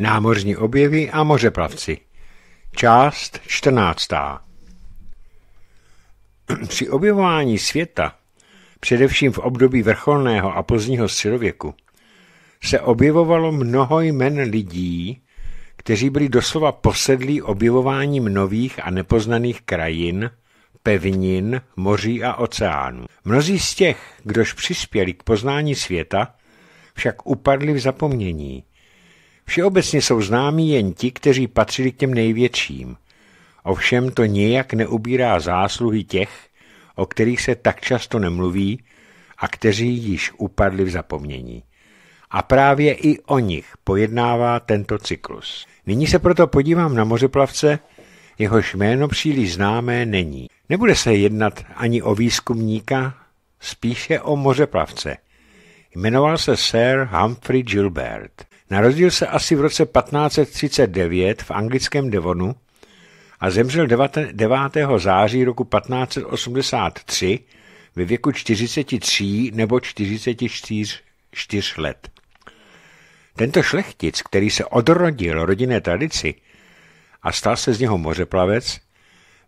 Námořní objevy a mořeplavci. Část 14. Při objevování světa, především v období vrcholného a pozdního středověku, se objevovalo mnoho jmen lidí, kteří byli doslova posedlí objevováním nových a nepoznaných krajin, pevnin, moří a oceánů. Mnozí z těch, kdož přispěli k poznání světa, však upadli v zapomnění Všeobecně jsou známí jen ti, kteří patřili k těm největším. Ovšem to nijak neubírá zásluhy těch, o kterých se tak často nemluví a kteří již upadli v zapomnění. A právě i o nich pojednává tento cyklus. Nyní se proto podívám na mořeplavce, jehož jméno příliš známé není. Nebude se jednat ani o výzkumníka, spíše o mořeplavce. Jmenoval se Sir Humphrey Gilbert. Narodil se asi v roce 1539 v anglickém Devonu a zemřel 9. září roku 1583 ve věku 43 nebo 44 4 let. Tento šlechtic, který se odrodil rodinné tradici a stal se z něho mořeplavec,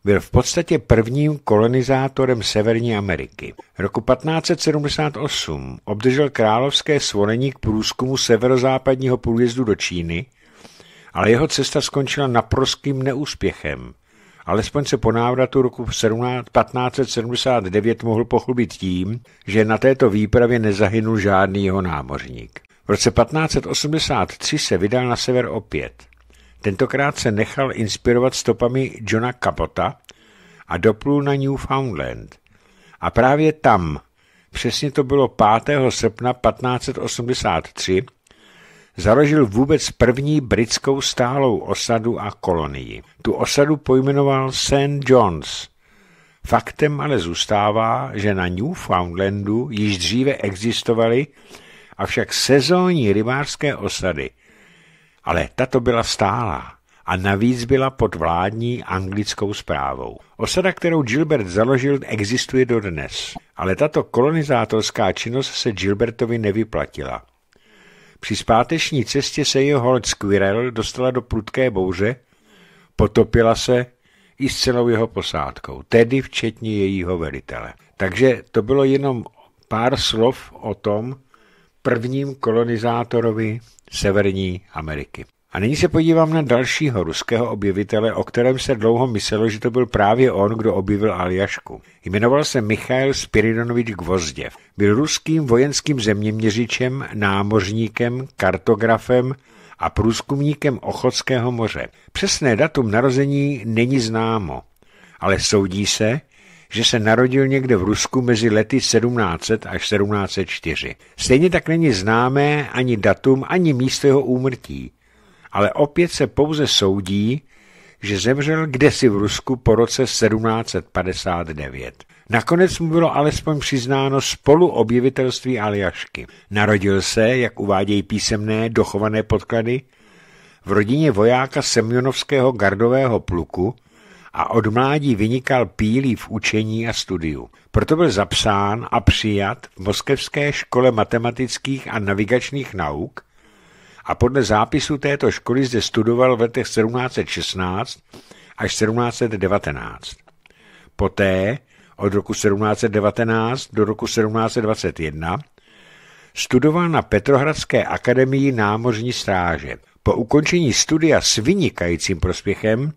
byl v podstatě prvním kolonizátorem Severní Ameriky. Roku 1578 obdržel královské svolení k průzkumu severozápadního průjezdu do Číny, ale jeho cesta skončila naprostým neúspěchem. Alespoň se po návratu roku 1579 mohl pochlubit tím, že na této výpravě nezahynul žádný jeho námořník. V roce 1583 se vydal na sever opět. Tentokrát se nechal inspirovat stopami Johna Capota a doplul na Newfoundland. A právě tam, přesně to bylo 5. srpna 1583, založil vůbec první britskou stálou osadu a kolonii. Tu osadu pojmenoval St. John's. Faktem ale zůstává, že na Newfoundlandu již dříve existovaly avšak sezónní rybářské osady – ale tato byla stálá a navíc byla pod vládní anglickou zprávou. Osada, kterou Gilbert založil, existuje dodnes, ale tato kolonizátorská činnost se Gilbertovi nevyplatila. Při zpáteční cestě se jeho hold Squirrel dostala do prudké bouře, potopila se i s celou jeho posádkou, tedy včetně jejího velitele. Takže to bylo jenom pár slov o tom prvním kolonizátorovi Severní Ameriky. A nyní se podívám na dalšího ruského objevitele, o kterém se dlouho myslelo, že to byl právě on, kdo objevil Aljašku. Jmenoval se Michail Spiridonovič Gvozděv. Byl ruským vojenským zeměměřičem, námořníkem, kartografem a průzkumníkem Ochotského moře. Přesné datum narození není známo, ale soudí se, že se narodil někde v Rusku mezi lety 1700 až 1704. Stejně tak není známé ani datum, ani místo jeho úmrtí, ale opět se pouze soudí, že zemřel kdesi v Rusku po roce 1759. Nakonec mu bylo alespoň přiznáno spolu objevitelství Aljašky. Narodil se, jak uvádějí písemné dochované podklady, v rodině vojáka Semjonovského gardového pluku, a od mládí vynikal pílí v učení a studiu. Proto byl zapsán a přijat v Moskevské škole matematických a navigačních nauk a podle zápisu této školy zde studoval v letech 1716 až 1719. Poté od roku 1719 do roku 1721 studoval na Petrohradské akademii námořní stráže. Po ukončení studia s vynikajícím prospěchem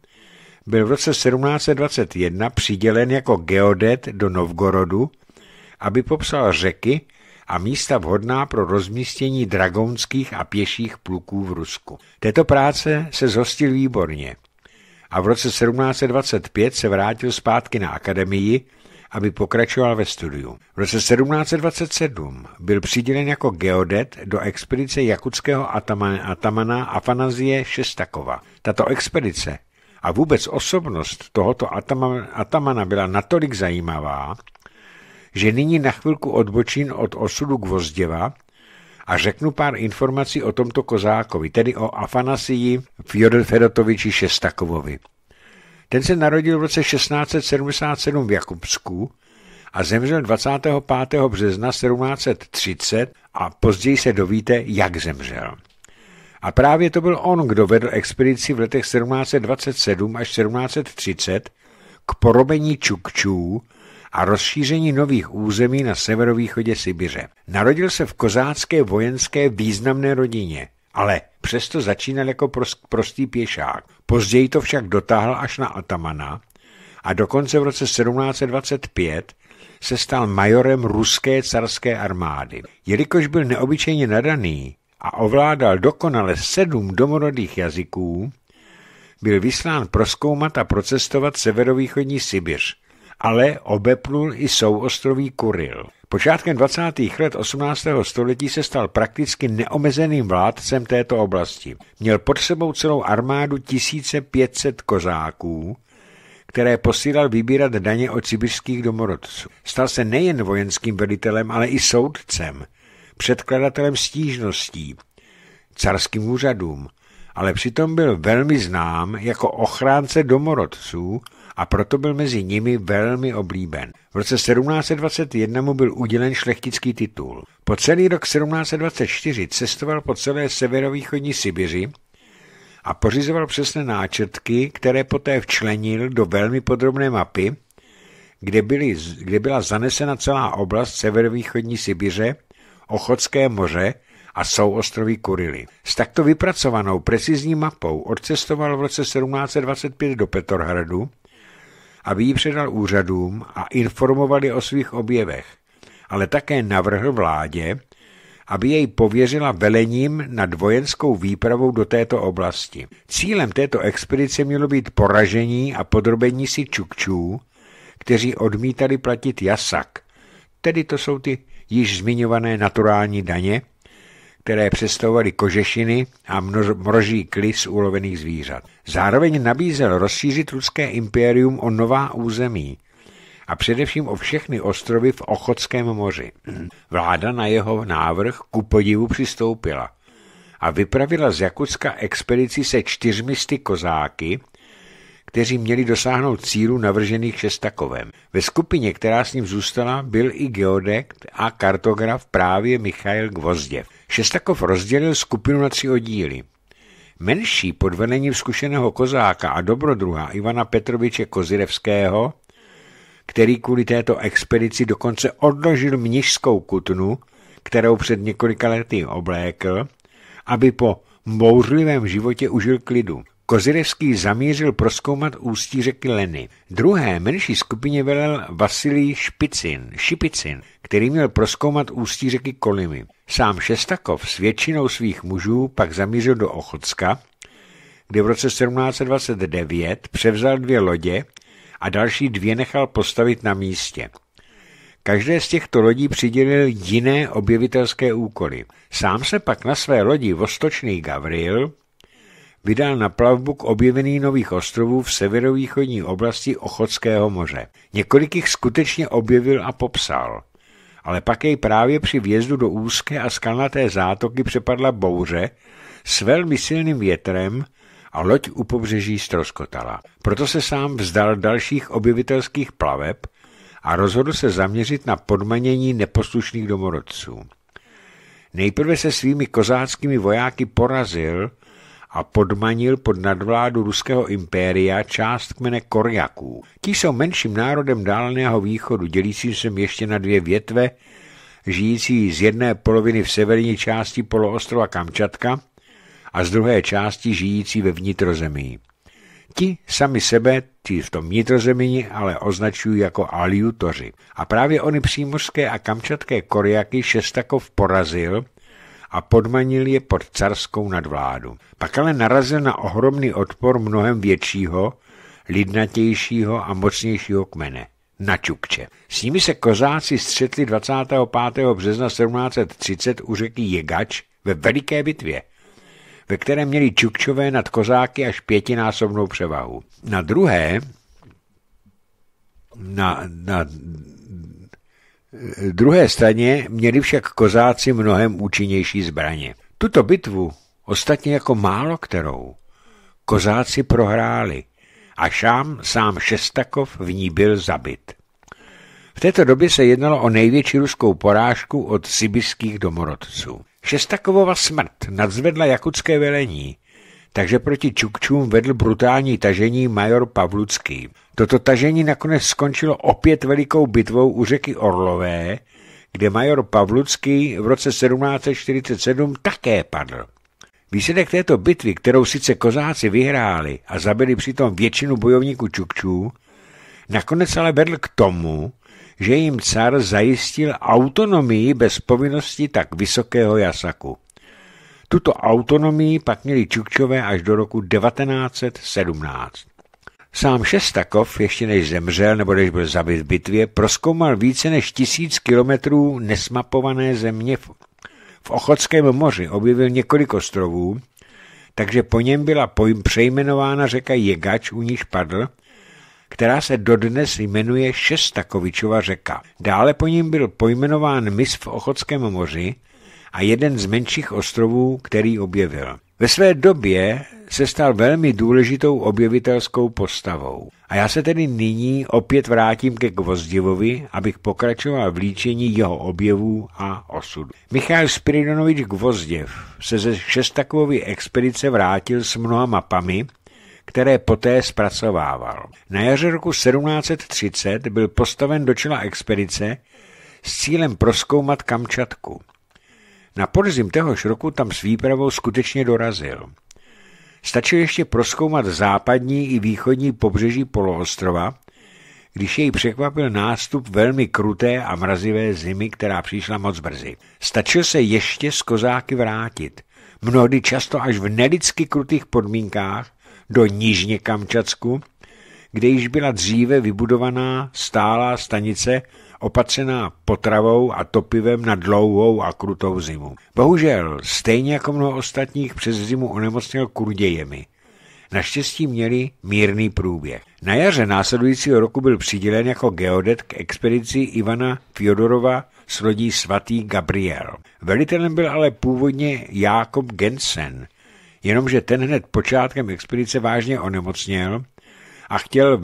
byl v roce 1721 přidělen jako geodet do Novgorodu, aby popsal řeky a místa vhodná pro rozmístění dragonských a pěších pluků v Rusku. Této práce se zhostil výborně a v roce 1725 se vrátil zpátky na akademii, aby pokračoval ve studiu. V roce 1727 byl přidělen jako geodet do expedice jakutského atamana Afanazie Šestakova. Tato expedice a vůbec osobnost tohoto atamana byla natolik zajímavá, že nyní na chvilku odbočím od osudu Gvozděva a řeknu pár informací o tomto kozákovi, tedy o Afanasii Fjodorfedotoviči Šestakovovi. Ten se narodil v roce 1677 v Jakubsku a zemřel 25. března 1730 a později se dovíte, jak zemřel. A právě to byl on, kdo vedl expedici v letech 1727 až 1730 k porobení Čukčů a rozšíření nových území na severovýchodě Sibiře. Narodil se v kozácké vojenské významné rodině, ale přesto začínal jako prostý pěšák. Později to však dotáhl až na Atamana a dokonce v roce 1725 se stal majorem ruské carské armády. Jelikož byl neobyčejně nadaný, a ovládal dokonale sedm domorodých jazyků, byl vyslán proskoumat a procestovat severovýchodní Sibiř, ale obeplul i souostroví Kuril. Počátkem 20. let 18. století se stal prakticky neomezeným vládcem této oblasti. Měl pod sebou celou armádu 1500 kozáků, které posílal vybírat daně od sibirských domorodců. Stal se nejen vojenským velitelem, ale i soudcem – předkladatelem stížností carským úřadům, ale přitom byl velmi znám jako ochránce domorodců a proto byl mezi nimi velmi oblíben. V roce 1721 mu byl udělen šlechtický titul. Po celý rok 1724 cestoval po celé severovýchodní Sibiři a pořizoval přesné náčrtky, které poté včlenil do velmi podrobné mapy, kde, byly, kde byla zanesena celá oblast severovýchodní Sibiře Ochotské moře a souostroví Kurily. S takto vypracovanou precizní mapou odcestoval v roce 1725 do Petrohradu, aby ji předal úřadům a informovali o svých objevech, ale také navrhl vládě, aby jej pověřila velením nad vojenskou výpravou do této oblasti. Cílem této expedice mělo být poražení a podrobení si Čukčů, kteří odmítali platit jasak, tedy to jsou ty již zmiňované naturální daně, které představovaly kožešiny a mroží klis ulovených zvířat. Zároveň nabízel rozšířit ruské impérium o nová území a především o všechny ostrovy v Ochotském moři. Vláda na jeho návrh ku podivu přistoupila a vypravila z Jakutska expedici se čtyřmi sty kozáky, kteří měli dosáhnout cílu navržených Šestakovem. Ve skupině, která s ním zůstala, byl i geodekt a kartograf právě Michail Gvozděv. Šestakov rozdělil skupinu na tři oddíly. Menší pod vedením zkušeného kozáka a dobrodruha Ivana Petroviče Kozirevského, který kvůli této expedici dokonce odložil mnižskou kutnu, kterou před několika lety oblékl, aby po bouřlivém životě užil klidu. Kozirevský zamířil proskoumat ústí řeky Leny. Druhé menší skupině velel Vasilij Špicin, Šipicin, který měl proskoumat ústí řeky Kolimy. Sám Šestakov s většinou svých mužů pak zamířil do Ochotska, kde v roce 1729 převzal dvě lodě a další dvě nechal postavit na místě. Každé z těchto lodí přidělil jiné objevitelské úkoly. Sám se pak na své lodi Vostočný Gavril vydal na plavbu k objevení nových ostrovů v severovýchodní oblasti Ochotského moře. Několik jich skutečně objevil a popsal. Ale pak jej právě při vjezdu do úzké a skalnaté zátoky přepadla bouře s velmi silným větrem a loď u pobřeží stroskotala. Proto se sám vzdal dalších objevitelských plaveb a rozhodl se zaměřit na podmanění neposlušných domorodců. Nejprve se svými kozáckými vojáky porazil a podmanil pod nadvládu ruského impéria část kmene Korjaků. Ti jsou menším národem dálného východu, dělící se ještě na dvě větve, žijící z jedné poloviny v severní části poloostrova Kamčatka a z druhé části žijící ve vnitrozemí. Ti sami sebe, ti v tom vnitrozemí, ale označují jako aliutoři. A právě oni přímořské a kamčatké koriaky Šestakov porazil – a podmanil je pod carskou nadvládu. Pak ale narazil na ohromný odpor mnohem většího, lidnatějšího a mocnějšího kmene na Čukče. S nimi se kozáci střetli 25. března 1730 u řeky Jegač ve veliké bitvě, ve které měli Čukčové nad kozáky až pětinásobnou převahu. Na druhé, na, na druhé straně měli však kozáci mnohem účinnější zbraně. Tuto bitvu, ostatně jako málo kterou, kozáci prohráli a šám sám Šestakov v ní byl zabit. V této době se jednalo o největší ruskou porážku od sibirských domorodců. Šestakovova smrt nadzvedla jakutské velení takže proti Čukčům vedl brutální tažení major Pavlucký. Toto tažení nakonec skončilo opět velikou bitvou u řeky Orlové, kde major Pavlucký v roce 1747 také padl. Výsledek této bitvy, kterou sice kozáci vyhráli a zabili přitom většinu bojovníků Čukčů, nakonec ale vedl k tomu, že jim car zajistil autonomii bez povinnosti tak vysokého jasaku. Tuto autonomii pak měli Čukčové až do roku 1917. Sám Šestakov, ještě než zemřel nebo než byl zabit v bitvě, proskoumal více než tisíc kilometrů nesmapované země. V Ochotském moři objevil několik ostrovů, takže po něm byla pojm přejmenována řeka Jegač, u níž padl, která se dodnes jmenuje Šestakovičova řeka. Dále po ním byl pojmenován mis v Ochotském moři, a jeden z menších ostrovů, který objevil. Ve své době se stal velmi důležitou objevitelskou postavou. A já se tedy nyní opět vrátím ke Gvozdivovi, abych pokračoval v líčení jeho objevů a osudu. Michal Spiridonovič Gvozděv se ze šestakové expedice vrátil s mnoha mapami, které poté zpracovával. Na jaře roku 1730 byl postaven do čela expedice s cílem proskoumat Kamčatku. Na podzim téhož roku tam s výpravou skutečně dorazil. Stačilo ještě proskoumat západní i východní pobřeží poloostrova, když jej překvapil nástup velmi kruté a mrazivé zimy, která přišla moc brzy. Stačilo se ještě z kozáky vrátit, mnohdy často až v nelidsky krutých podmínkách do Nižně Kamčacku, kde již byla dříve vybudovaná stálá stanice opatřená potravou a topivem na dlouhou a krutou zimu. Bohužel, stejně jako mnoho ostatních přes zimu onemocněl kurdějemi. Naštěstí měli mírný průběh. Na jaře následujícího roku byl přidělen jako geodet k expedici Ivana Fjodorova s lodí svatý Gabriel. Velitelem byl ale původně Jakob Gensen, jenomže ten hned počátkem expedice vážně onemocněl a chtěl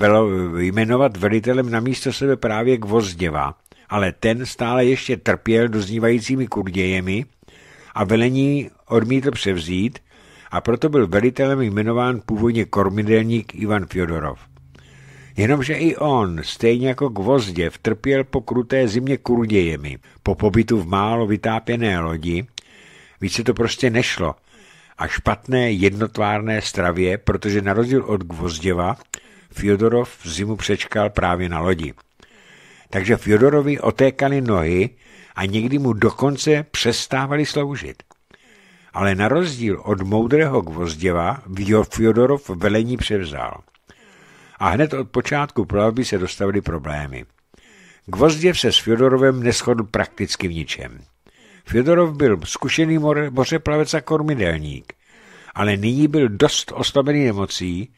jmenovat velitelem na místo sebe právě Gvozděva, ale ten stále ještě trpěl doznívajícími kurdějemi a velení odmítl převzít a proto byl velitelem jmenován původně kormidelník Ivan Fjodorov. Jenomže i on, stejně jako Gvozděv, trpěl po kruté zimě kurdějemi, po pobytu v málo vytápěné lodi, se to prostě nešlo, a špatné jednotvárné stravě, protože na rozdíl od Gvozděva Fjodorov zimu přečkal právě na lodi. Takže Fjodorovi otékaly nohy a někdy mu dokonce přestávali sloužit. Ale na rozdíl od moudrého Gvozděva Fjodorov velení převzal. A hned od počátku plavby se dostavily problémy. Gvozděv se s Fjodorovem neschodl prakticky v ničem. Fjodorov byl zkušený mořeplavec a kormidelník, ale nyní byl dost oslabený nemocí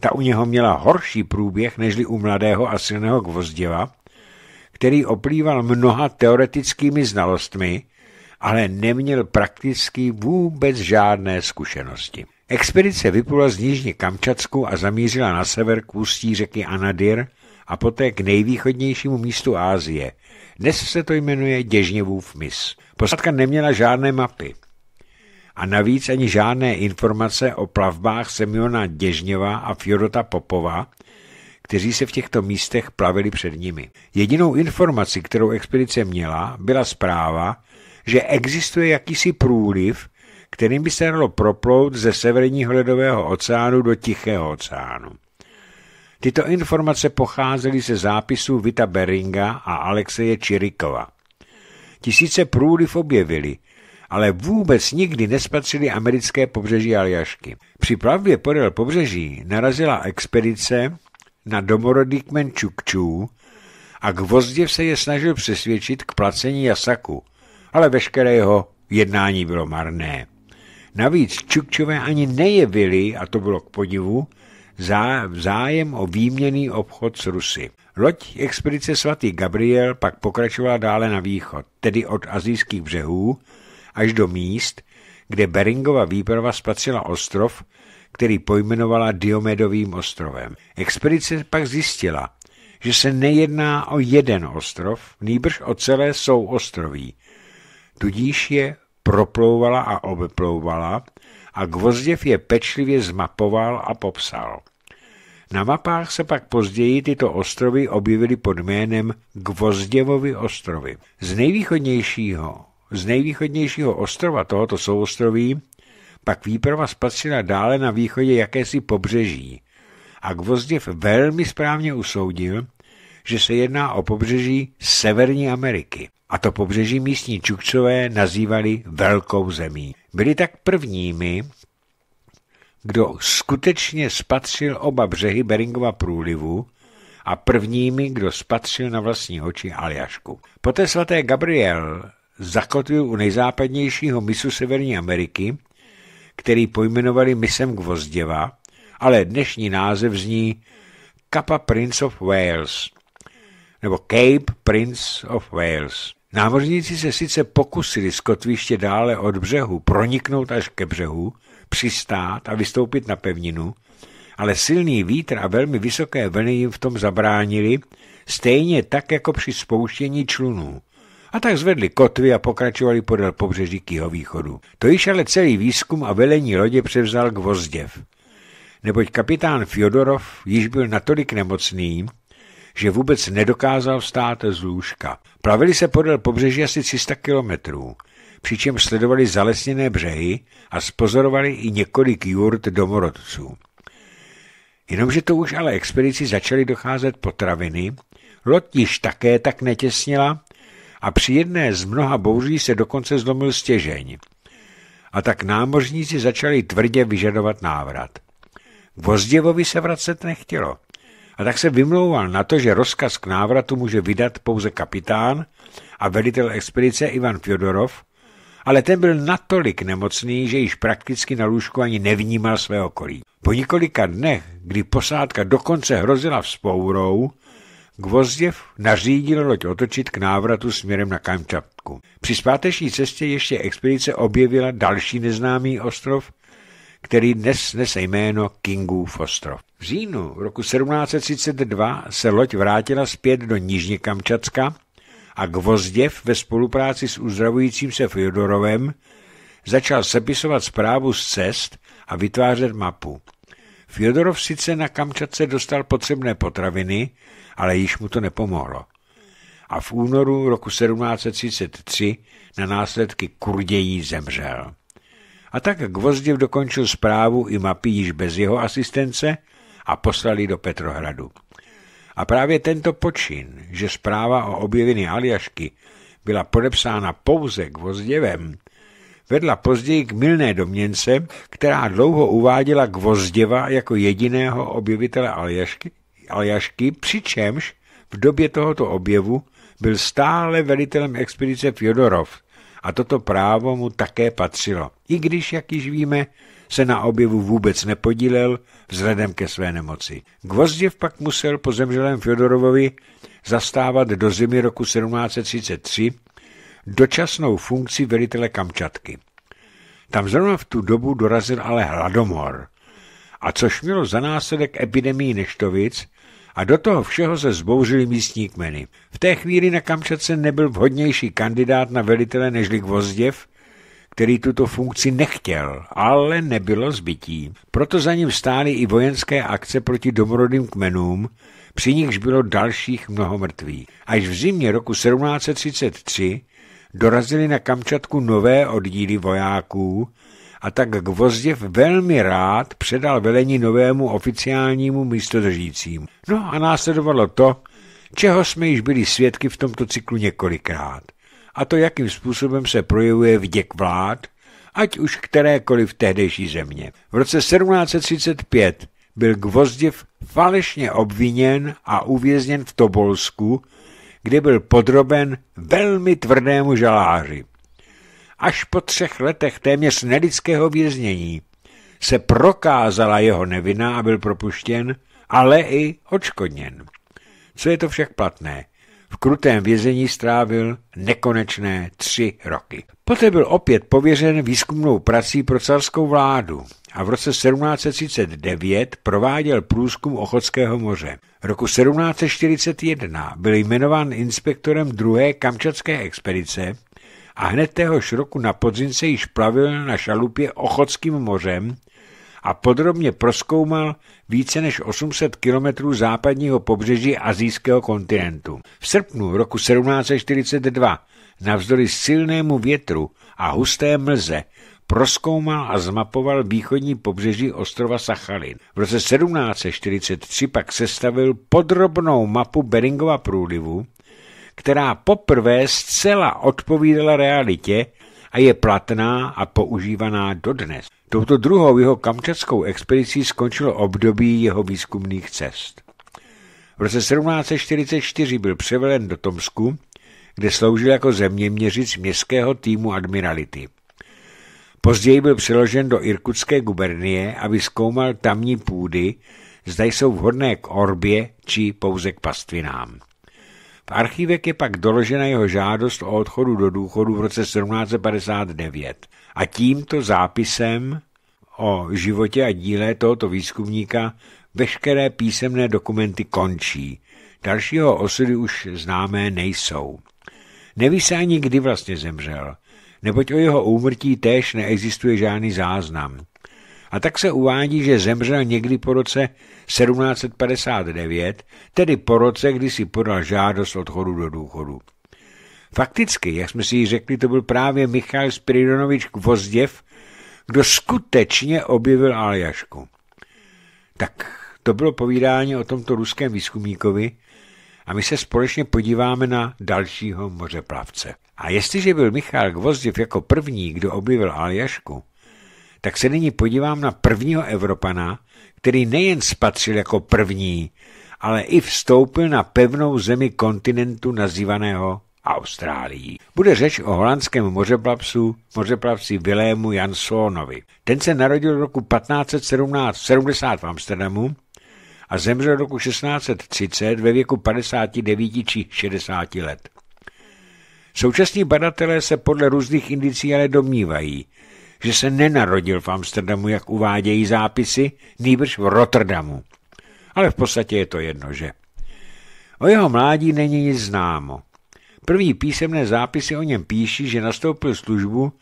ta u něho měla horší průběh nežli u mladého a silného Gvozděva, který oplýval mnoha teoretickými znalostmi, ale neměl prakticky vůbec žádné zkušenosti. Expedice vyplula z Nížní Kamčatsku a zamířila na sever k ústí řeky Anadir a poté k nejvýchodnějšímu místu Ázie. Dnes se to jmenuje Děžněvův mis. Posádka neměla žádné mapy a navíc ani žádné informace o plavbách Semiona Děžněva a Fjodota Popova, kteří se v těchto místech plavili před nimi. Jedinou informací, kterou expedice měla, byla zpráva, že existuje jakýsi průliv, kterým by se dalo proplout ze severního ledového oceánu do Tichého oceánu. Tyto informace pocházely ze zápisů Vita Beringa a Alexeje Čirikova. Tisíce průliv objevili, ale vůbec nikdy nespatřili americké pobřeží Aljašky. Při plavbě podél pobřeží narazila expedice na domorodý kmen Čukčů a Gvozděv se je snažil přesvědčit k placení jasaku, ale veškeré jeho jednání bylo marné. Navíc Čukčové ani nejevili, a to bylo k podivu, zá, zájem o výměný obchod s Rusy. Loď expedice svatý Gabriel pak pokračovala dále na východ, tedy od azijských břehů, až do míst, kde Beringova výprava spatřila ostrov, který pojmenovala Diomedovým ostrovem. Expedice pak zjistila, že se nejedná o jeden ostrov, nýbrž o celé ostroví. Tudíž je proplouvala a obeplouvala a Gvozděv je pečlivě zmapoval a popsal. Na mapách se pak později tyto ostrovy objevily pod jménem Gvozděvovy ostrovy. Z nejvýchodnějšího z nejvýchodnějšího ostrova tohoto souostroví pak výprava spatřila dále na východě jakési pobřeží a Gvozděv velmi správně usoudil, že se jedná o pobřeží Severní Ameriky. A to pobřeží místní Čukcové nazývali Velkou zemí. Byli tak prvními, kdo skutečně spatřil oba břehy Beringova průlivu a prvními, kdo spatřil na vlastní oči Aljašku. Poté svaté Gabriel zakotvil u nejzápadnějšího misu Severní Ameriky, který pojmenovali misem Gvozděva, ale dnešní název zní Kappa Prince of Wales, nebo Cape Prince of Wales. Námořníci se sice pokusili z kotviště dále od břehu proniknout až ke břehu, přistát a vystoupit na pevninu, ale silný vítr a velmi vysoké vlny jim v tom zabránili, stejně tak jako při spouštění člunů a tak zvedli kotvy a pokračovali podél pobřeží k východu. To již ale celý výzkum a velení lodě převzal Gvozděv, neboť kapitán Fjodorov již byl natolik nemocný, že vůbec nedokázal vstát z lůžka. Plavili se podél pobřeží asi 300 kilometrů, přičem sledovali zalesněné břehy a spozorovali i několik jurt domorodců. Jenomže to už ale expedici začaly docházet potraviny, loď již také tak netěsnila a při jedné z mnoha bouří se dokonce zlomil stěžeň. A tak námořníci začali tvrdě vyžadovat návrat. Vozděvovi se vracet nechtělo. A tak se vymlouval na to, že rozkaz k návratu může vydat pouze kapitán a velitel expedice Ivan Fjodorov, ale ten byl natolik nemocný, že již prakticky na lůžku ani nevnímal své okolí. Po několika dnech, kdy posádka dokonce hrozila vzpourou, Gvozděv nařídil loď otočit k návratu směrem na Kamčatku. Při zpáteční cestě ještě expedice objevila další neznámý ostrov, který dnes nese jméno Kingův ostrov. V říjnu roku 1732 se loď vrátila zpět do Nižně Kamčatska a Gvozděv ve spolupráci s uzdravujícím se Fyodorovem začal sepisovat zprávu z cest a vytvářet mapu. Fyodorov sice na Kamčatce dostal potřebné potraviny, ale již mu to nepomohlo. A v únoru roku 1733 na následky kurdějí zemřel. A tak Gvozděv dokončil zprávu i mapy již bez jeho asistence a poslali do Petrohradu. A právě tento počin, že zpráva o objeviny Aljašky byla podepsána pouze Gvozděvem, vedla později k milné domněnce, která dlouho uváděla Gvozděva jako jediného objevitele Aljašky Aljašky, přičemž v době tohoto objevu byl stále velitelem expedice Fjodorov a toto právo mu také patřilo, i když, jak již víme, se na objevu vůbec nepodílel vzhledem ke své nemoci. Gvozděv pak musel po zemřelém Fjodorovovi zastávat do zimy roku 1733 dočasnou funkci velitele Kamčatky. Tam zrovna v tu dobu dorazil ale hladomor, a což mělo za následek epidemii neštovic, a do toho všeho se zbouřili místní kmeny. V té chvíli na Kamčatce nebyl vhodnější kandidát na velitele nežli Gvozděv, který tuto funkci nechtěl, ale nebylo zbytí. Proto za ním stály i vojenské akce proti domorodým kmenům, při nichž bylo dalších mnoho mrtvých. Až v zimě roku 1733 dorazili na Kamčatku nové oddíly vojáků, a tak Gvozděv velmi rád předal velení novému oficiálnímu místodržícímu. No a následovalo to, čeho jsme již byli svědky v tomto cyklu několikrát. A to, jakým způsobem se projevuje vděk vlád, ať už kterékoliv tehdejší země. V roce 1735 byl Gvozděv falešně obviněn a uvězněn v Tobolsku, kde byl podroben velmi tvrdému žaláři. Až po třech letech téměř nelidského věznění se prokázala jeho nevina a byl propuštěn, ale i odškodněn. Co je to však platné? V krutém vězení strávil nekonečné tři roky. Poté byl opět pověřen výzkumnou prací pro carskou vládu a v roce 1739 prováděl průzkum Ochotského moře. Roku 1741 byl jmenován inspektorem druhé kamčatské expedice a hned téhož roku na podzim se již plavil na šalupě Ochotským mořem a podrobně proskoumal více než 800 kilometrů západního pobřeží azijského kontinentu. V srpnu roku 1742 navzdory silnému větru a husté mlze proskoumal a zmapoval východní pobřeží ostrova Sachalin. V roce 1743 pak sestavil podrobnou mapu Beringova průlivu, která poprvé zcela odpovídala realitě a je platná a používaná dodnes. Touto druhou jeho kamčatskou expedicí skončilo období jeho výzkumných cest. V roce 1744 byl převelen do Tomsku, kde sloužil jako zeměměřic městského týmu admirality. Později byl přeložen do Irkutské gubernie, aby zkoumal tamní půdy, zda jsou vhodné k orbě či pouze k pastvinám. V archívek je pak doložena jeho žádost o odchodu do důchodu v roce 1759 a tímto zápisem o životě a díle tohoto výzkumníka veškeré písemné dokumenty končí. Dalšího osudy už známé nejsou. Neví se ani, kdy vlastně zemřel, neboť o jeho úmrtí též neexistuje žádný záznam. A tak se uvádí, že zemřel někdy po roce 1759, tedy po roce, kdy si podal žádost odchodu do důchodu. Fakticky, jak jsme si ji řekli, to byl právě Michal Spiridonovič Kvozděv, kdo skutečně objevil Aljašku. Tak to bylo povídání o tomto ruském výzkumníkovi a my se společně podíváme na dalšího mořeplavce. A jestliže byl Michal Gvozděv jako první, kdo objevil Aljašku, tak se nyní podívám na prvního Evropana, který nejen spatřil jako první, ale i vstoupil na pevnou zemi kontinentu nazývaného Austrálií. Bude řeč o holandském mořeplavcu, mořeplavci Vilému Janssonovi. Ten se narodil v roku 1570 v Amsterdamu a zemřel v roku 1630 ve věku 59 či 60 let. Současní badatelé se podle různých indicí ale domnívají, že se nenarodil v Amsterdamu, jak uvádějí zápisy, nýbrž v Rotterdamu. Ale v podstatě je to jedno, že? O jeho mládí není nic známo. První písemné zápisy o něm píší, že nastoupil službu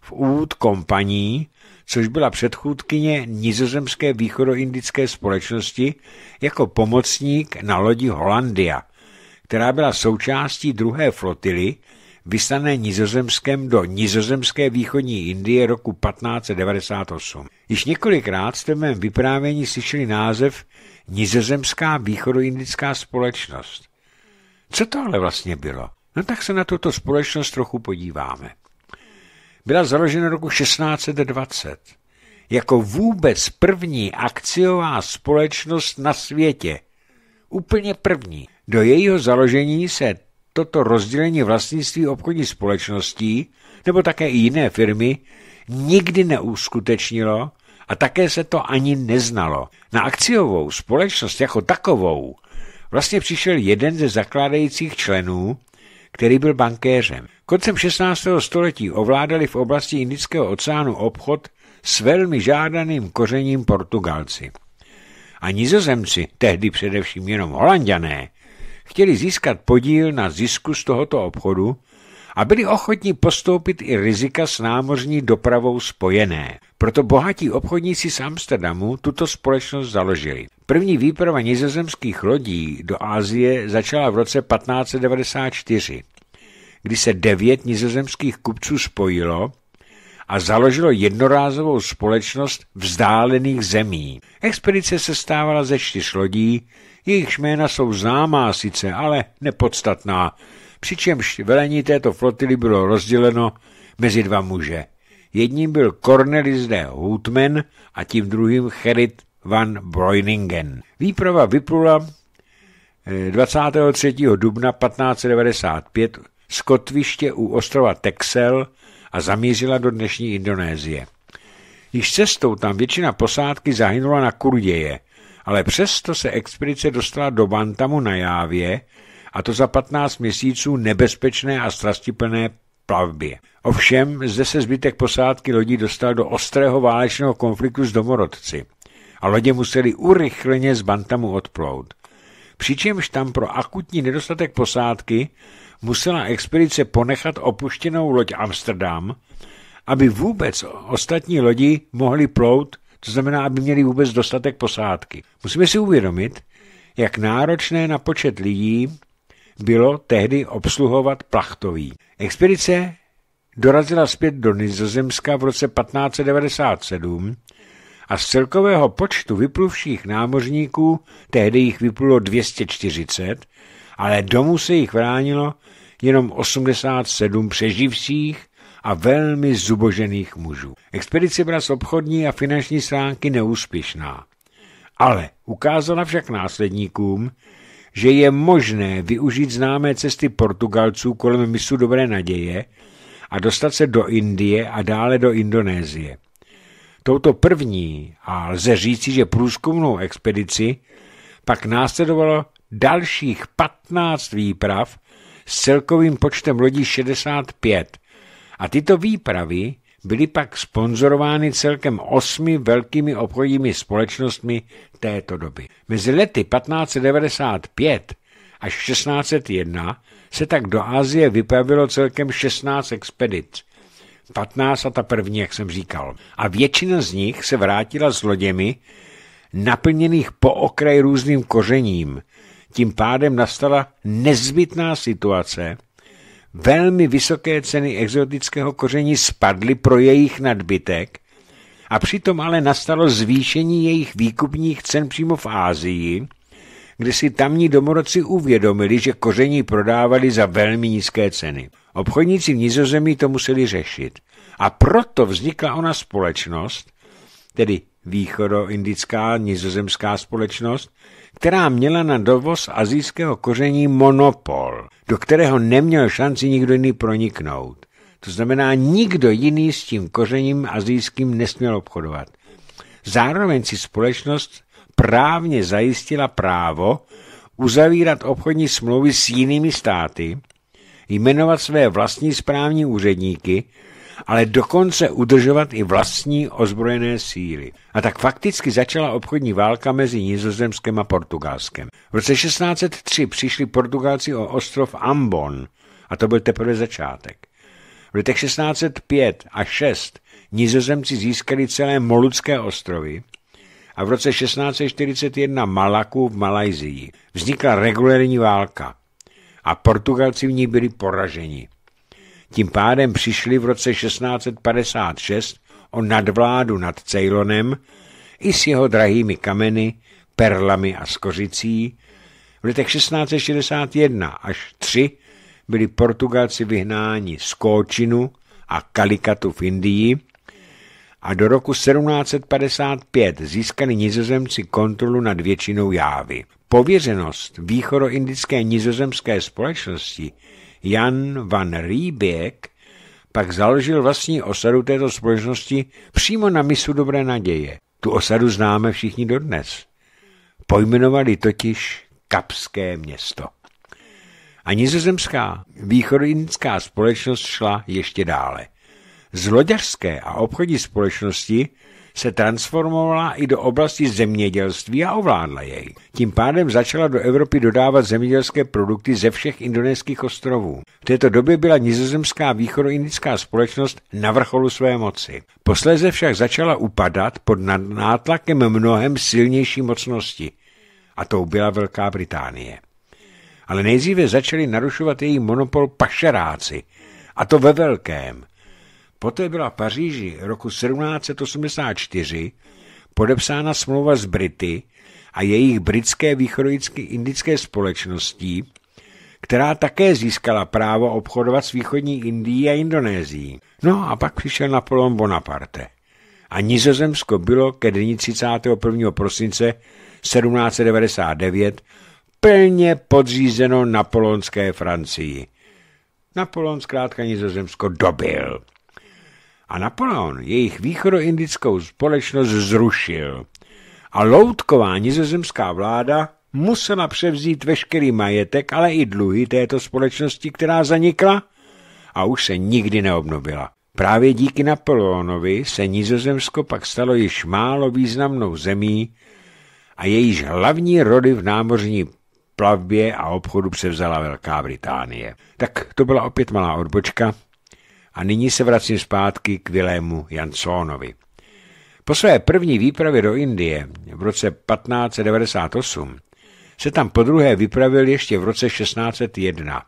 v út kompaní, což byla předchůdkyně nizozemské východoindické společnosti jako pomocník na lodi Holandia, která byla součástí druhé flotily vyslané Nizozemskem do nizozemské východní Indie roku 1598. Již několikrát jste v mém vyprávění slyšeli název Nizozemská východoindická společnost. Co to ale vlastně bylo? No tak se na tuto společnost trochu podíváme. Byla založena roku 1620 jako vůbec první akciová společnost na světě. Úplně první. Do jejího založení se toto rozdělení vlastnictví obchodní společností nebo také i jiné firmy nikdy neuskutečnilo a také se to ani neznalo. Na akciovou společnost jako takovou vlastně přišel jeden ze zakládajících členů, který byl bankéřem. Koncem 16. století ovládali v oblasti Indického oceánu obchod s velmi žádaným kořením Portugalci. A nizozemci, tehdy především jenom holanděné, chtěli získat podíl na zisku z tohoto obchodu a byli ochotní postoupit i rizika s námořní dopravou spojené. Proto bohatí obchodníci z Amsterdamu tuto společnost založili. První výprava nizozemských lodí do Ázie začala v roce 1594, kdy se devět nizozemských kupců spojilo a založilo jednorázovou společnost vzdálených zemí. Expedice se stávala ze čtyř lodí, jejich jména jsou známá sice, ale nepodstatná, přičemž velení této flotily bylo rozděleno mezi dva muže. Jedním byl Cornelis de Houtman a tím druhým Herit van Breuningen. Výprava vyplula 23. Eh, dubna 1595 z kotviště u ostrova Texel a zamířila do dnešní Indonésie. Již cestou tam většina posádky zahynula na Kurděje, ale přesto se expedice dostala do Bantamu na Jávě, a to za 15 měsíců nebezpečné a strastiplné plavbě. Ovšem, zde se zbytek posádky lodí dostal do ostrého válečného konfliktu s domorodci a lodě museli urychleně z Bantamu odplout. Přičemž tam pro akutní nedostatek posádky musela expedice ponechat opuštěnou loď Amsterdam, aby vůbec ostatní lodi mohly plout to znamená, aby měli vůbec dostatek posádky. Musíme si uvědomit, jak náročné na počet lidí bylo tehdy obsluhovat plachtový. Expedice dorazila zpět do Nizozemska v roce 1597 a z celkového počtu vypluvších námořníků tehdy jich vyplulo 240, ale domů se jich vránilo jenom 87 přeživších a velmi zubožených mužů. Expedice byla z obchodní a finanční stránky neúspěšná, ale ukázala však následníkům, že je možné využít známé cesty Portugalců kolem misu Dobré naděje a dostat se do Indie a dále do Indonésie. Touto první a lze říci, že průzkumnou expedici pak následovalo dalších 15 výprav s celkovým počtem lodí 65, a tyto výpravy byly pak sponzorovány celkem osmi velkými obchodními společnostmi této doby. Mezi lety 1595 až 1601 se tak do Asie vypravilo celkem 16 expedic. 15 a ta první, jak jsem říkal. A většina z nich se vrátila s loděmi, naplněných po okraj různým kořením. Tím pádem nastala nezbytná situace, velmi vysoké ceny exotického koření spadly pro jejich nadbytek a přitom ale nastalo zvýšení jejich výkupních cen přímo v Ázii, kdy si tamní domorodci uvědomili, že koření prodávali za velmi nízké ceny. Obchodníci v Nizozemí to museli řešit. A proto vznikla ona společnost, tedy východoindická nizozemská společnost, která měla na dovoz azijského koření monopol, do kterého neměl šanci nikdo jiný proniknout. To znamená, nikdo jiný s tím kořením azijským nesměl obchodovat. Zároveň si společnost právně zajistila právo uzavírat obchodní smlouvy s jinými státy, jmenovat své vlastní správní úředníky, ale dokonce udržovat i vlastní ozbrojené síly. A tak fakticky začala obchodní válka mezi Nizozemskem a Portugalskem. V roce 1603 přišli Portugalci o ostrov Ambon a to byl teprve začátek. V letech 1605 a 6 Nizozemci získali celé Molucké ostrovy a v roce 1641 Malaku v Malajzii vznikla regulární válka a Portugalci v ní byli poraženi. Tím pádem přišli v roce 1656 o nadvládu nad Ceylonem i s jeho drahými kameny, perlami a skořicí. V letech 1661 až 3 byli Portugalci vyhnáni z Kóčinu a Kalikatu v Indii a do roku 1755 získali nizozemci kontrolu nad většinou Jávy. Pověřenost východoindické nizozemské společnosti Jan van Rýběk, pak založil vlastní osadu této společnosti přímo na misu Dobré naděje. Tu osadu známe všichni dodnes. Pojmenovali totiž Kapské město. A nizozemská východindická společnost šla ještě dále. Z loďařské a obchodní společnosti se transformovala i do oblasti zemědělství a ovládla jej. Tím pádem začala do Evropy dodávat zemědělské produkty ze všech indonéských ostrovů. V této době byla nizozemská východoindická společnost na vrcholu své moci. Posléze však začala upadat pod nátlakem mnohem silnější mocnosti, a tou byla Velká Británie. Ale nejdříve začali narušovat její monopol pašeráci, a to ve velkém – Poté byla v Paříži roku 1784 podepsána smlouva s Brity a jejich britské východoindické společností, která také získala právo obchodovat s východní Indií a Indonésií. No a pak přišel Napoleon Bonaparte. A Nizozemsko bylo ke dní 31. prosince 1799 plně podřízeno napolonské Francii. Napoleon zkrátka Nizozemsko dobil a Napoleon jejich východoindickou společnost zrušil a loutková nizozemská vláda musela převzít veškerý majetek, ale i dluhy této společnosti, která zanikla a už se nikdy neobnovila. Právě díky Napoleonovi se Nizozemsko pak stalo již málo významnou zemí a jejíž hlavní rody v námořní plavbě a obchodu převzala Velká Británie. Tak to byla opět malá odbočka, a nyní se vracím zpátky k Vilému Jansónovi. Po své první výpravě do Indie v roce 1598 se tam po druhé vypravil ještě v roce 1601.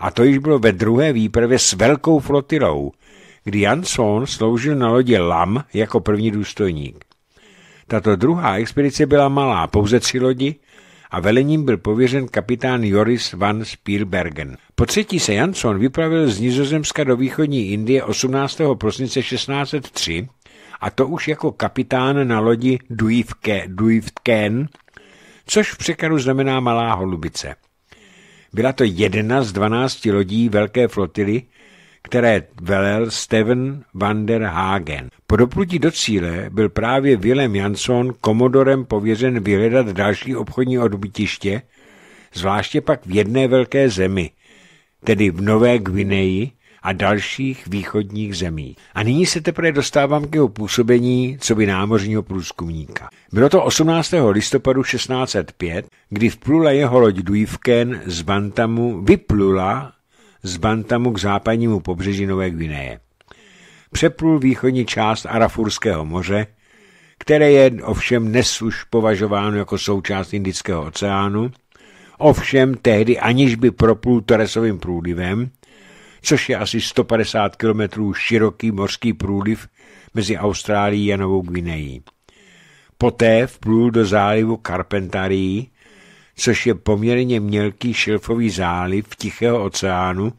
A to již bylo ve druhé výpravě s velkou flotilou, kdy Jansson sloužil na lodě Lam jako první důstojník. Tato druhá expedice byla malá, pouze tři lodi a velením byl pověřen kapitán Joris van Spielbergen. Po třetí se Jansson vypravil z Nizozemska do východní Indie 18. prosince 1603 a to už jako kapitán na lodi Duivke, Duivken, což v překladu znamená malá holubice. Byla to jedna z dvanácti lodí velké flotily, které velel Steven van der Hagen. Po doplutí do cíle byl právě Willem Jansson komodorem pověřen vyhledat další obchodní odbytiště, zvláště pak v jedné velké zemi, tedy v Nové Gvineji a dalších východních zemí. A nyní se teprve dostávám k jeho působení co by námořního průzkumníka. Bylo to 18. listopadu 1605, kdy vplula jeho loď Duivken z Bantamu, vyplula z Bantamu k západnímu pobřeží Nové Gvineje. Přeplul východní část Arafurského moře, které je ovšem dnes už považováno jako součást Indického oceánu, ovšem tehdy aniž by proplul Teresovým průlivem, což je asi 150 km široký mořský průliv mezi Austrálií a Novou Gvinejí. Poté vplul do zálivu Karpentarii, což je poměrně mělký šelfový záliv Tichého oceánu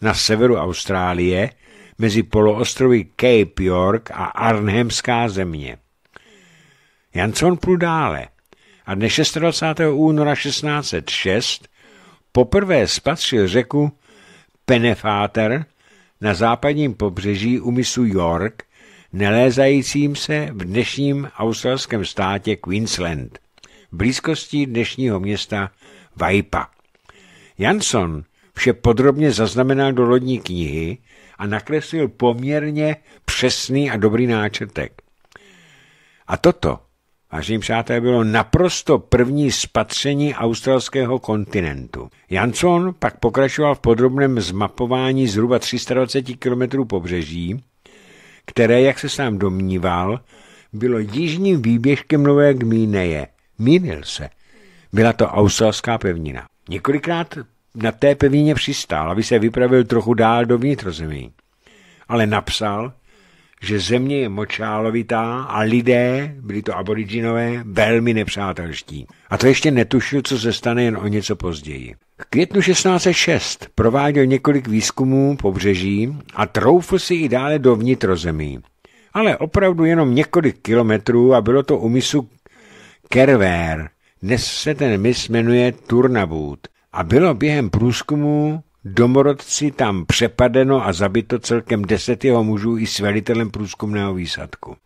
na severu Austrálie mezi poloostrovy Cape York a Arnhemská země. Jansson plul dále a dne 26. února 1606 poprvé spatřil řeku Penefater na západním pobřeží úmyslu York, nelézajícím se v dnešním australském státě Queensland. Blízkosti dnešního města Vajpa. Jansson vše podrobně zaznamenal do lodní knihy a nakreslil poměrně přesný a dobrý náčrtek. A toto, vážení přátelé, bylo naprosto první spatření australského kontinentu. Jansson pak pokračoval v podrobném zmapování zhruba 320 km pobřeží, které, jak se sám domníval, bylo jižním výběžkem Nové Gmíneje, Mínil se. Byla to australská pevnina. Několikrát na té pevnině přistál, aby se vypravil trochu dál do vnitrozemí. Ale napsal, že země je močálovitá a lidé, byli to aboriginové, velmi nepřátelští. A to ještě netušil, co se stane jen o něco později. V květnu 1606 prováděl několik výzkumů pobřeží a troufl si i dále do vnitrozemí. Ale opravdu jenom několik kilometrů a bylo to u misu Kervér. Dnes se ten mis jmenuje Turnabut a bylo během průzkumu domorodci tam přepadeno a zabito celkem deset jeho mužů i s velitelem průzkumného výsadku.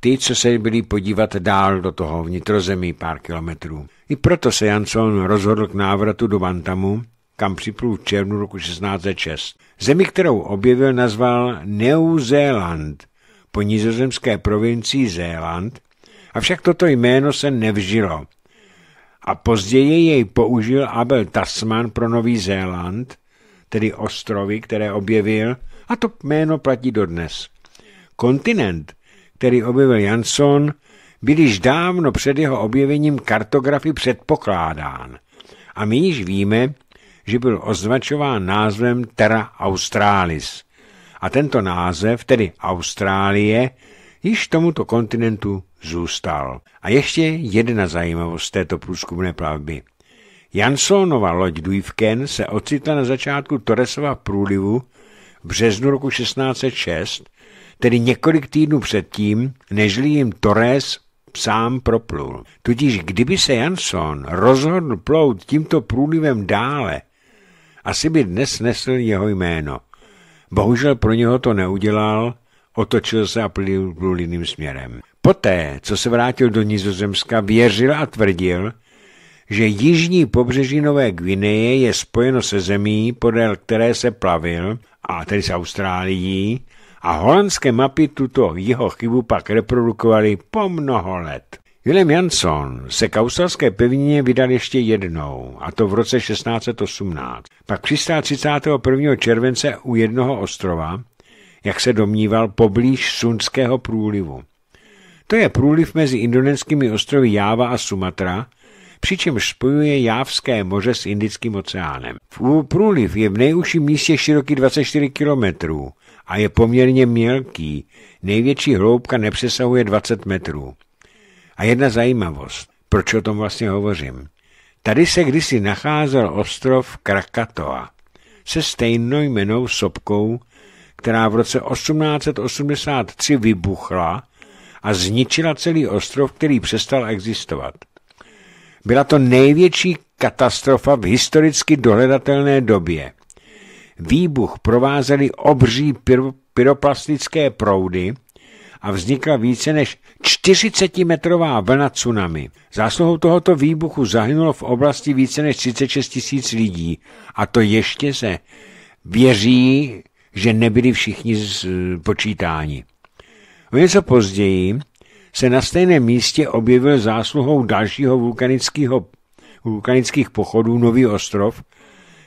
Ty, co se byli podívat dál do toho vnitrozemí pár kilometrů. I proto se Jansson rozhodl k návratu do Bantamu, kam připlul v červnu roku 1606. Zemi, kterou objevil, nazval Neuzéland, po nizozemské provincii Zéland, Avšak toto jméno se nevžilo a později jej použil Abel Tasman pro Nový Zéland, tedy ostrovy, které objevil, a to jméno platí dodnes. Kontinent, který objevil Jansson, byl již dávno před jeho objevením kartografy předpokládán a my již víme, že byl označován názvem Terra Australis. A tento název, tedy Austrálie, již tomuto kontinentu zůstal. A ještě jedna zajímavost této průzkumné plavby. Jansonova loď Duivken se ocitla na začátku Torresova průlivu v březnu roku 1606, tedy několik týdnů předtím, nežli jim Torres sám proplul. Tudíž kdyby se Jansson rozhodl plout tímto průlivem dále, asi by dnes nesl jeho jméno. Bohužel pro něho to neudělal otočil se a plul jiným směrem. Poté, co se vrátil do Nizozemska, věřil a tvrdil, že jižní pobřeží Nové Gvineje je spojeno se zemí, podél které se plavil, a tedy s Austrálií, a holandské mapy tuto jeho chybu pak reprodukovali po mnoho let. Willem Jansson se k australské pevnině vydal ještě jednou, a to v roce 1618. Pak přistál 31. července u jednoho ostrova, jak se domníval, poblíž Sunského průlivu. To je průliv mezi indonéskými ostrovy Jáva a Sumatra, přičemž spojuje Jávské moře s Indickým oceánem. Průliv je v nejužším místě široký 24 kilometrů a je poměrně mělký, největší hloubka nepřesahuje 20 metrů. A jedna zajímavost, proč o tom vlastně hovořím. Tady se kdysi nacházel ostrov Krakatoa se stejnou jmenou sopkou která v roce 1883 vybuchla a zničila celý ostrov, který přestal existovat. Byla to největší katastrofa v historicky dohledatelné době. Výbuch provázely obří pyroplastické proudy a vznikla více než 40-metrová vlna tsunami. Zásluhou tohoto výbuchu zahynulo v oblasti více než 36 tisíc lidí a to ještě se věří že nebyli všichni eh, počítáni. O něco později se na stejném místě objevil zásluhou dalšího vulkanického, vulkanických pochodů nový ostrov,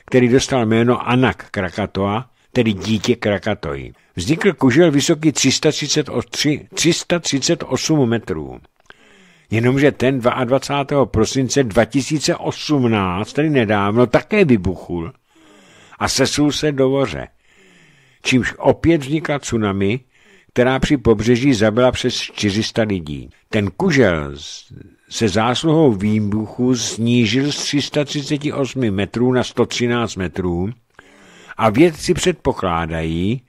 který dostal jméno Anak Krakatoa, tedy dítě Krakatoji. Vznikl kužel vysoký 333, 338 metrů. Jenomže ten 22. prosince 2018, tedy nedávno, také vybuchl a sesul se do voře čímž opět vznikla tsunami, která při pobřeží zabila přes 400 lidí. Ten kužel se zásluhou výbuchu snížil z 338 metrů na 113 metrů a vědci předpokládají,